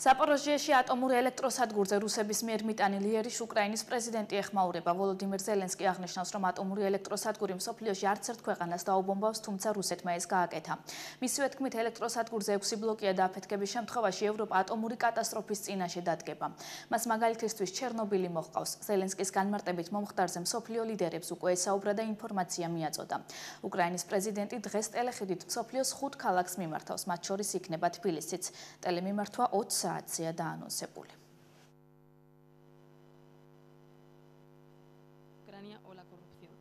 საპოროჟიეში ატომური ელექტროსადგურზე რუსების მიერ მიტანილი ერის უკრაინის პრეზიდენტი ეხმაურება ვოლოდიმირ ზელენსკი აღნიშნავს, რომ ატომური ელექტროსადგური მსოფლიოში არც ერთ ქვეყანას დაუბომბავს, თუმცა რუსეთმა ეს გააკეთა. მისივე თქმით, ელექტროსადგურზე 6 ბლოკია დაფეთქების შემთხვევაში ევროპა ატომური კატასტროფის წინაშე დადგება. მას მაგალითისთვის ჩერნობილი მოჰყავს. ზელენსკის განმარტებით მომხდარზე მსოფლიო ლიდერებს უკვე ესაუბრა და ინფორმაცია მიაწოდა. უკრაინის პრეზიდენტი დღეს ტელეხედვით მსოფლიოს 5 ქალაქს მიმართავს, მათ შორის იქნება თბილისიც. ტელემიმართვა 20 realizzacija Dano Sepule. Ucrania o la corrupción.